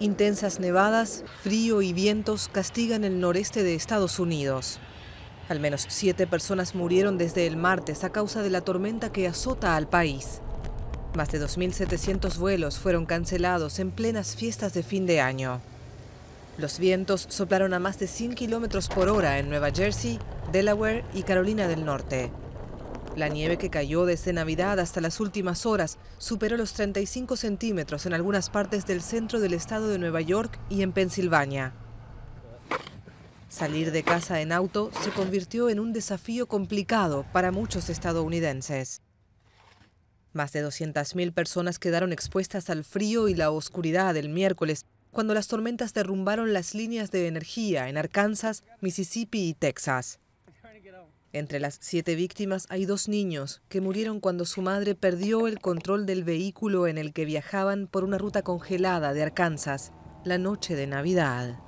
Intensas nevadas, frío y vientos castigan el noreste de Estados Unidos. Al menos siete personas murieron desde el martes a causa de la tormenta que azota al país. Más de 2.700 vuelos fueron cancelados en plenas fiestas de fin de año. Los vientos soplaron a más de 100 kilómetros por hora en Nueva Jersey, Delaware y Carolina del Norte. La nieve que cayó desde Navidad hasta las últimas horas superó los 35 centímetros en algunas partes del centro del estado de Nueva York y en Pensilvania. Salir de casa en auto se convirtió en un desafío complicado para muchos estadounidenses. Más de 200.000 personas quedaron expuestas al frío y la oscuridad el miércoles, cuando las tormentas derrumbaron las líneas de energía en Arkansas, Mississippi y Texas. Entre las siete víctimas hay dos niños que murieron cuando su madre perdió el control del vehículo en el que viajaban por una ruta congelada de Arkansas la noche de Navidad.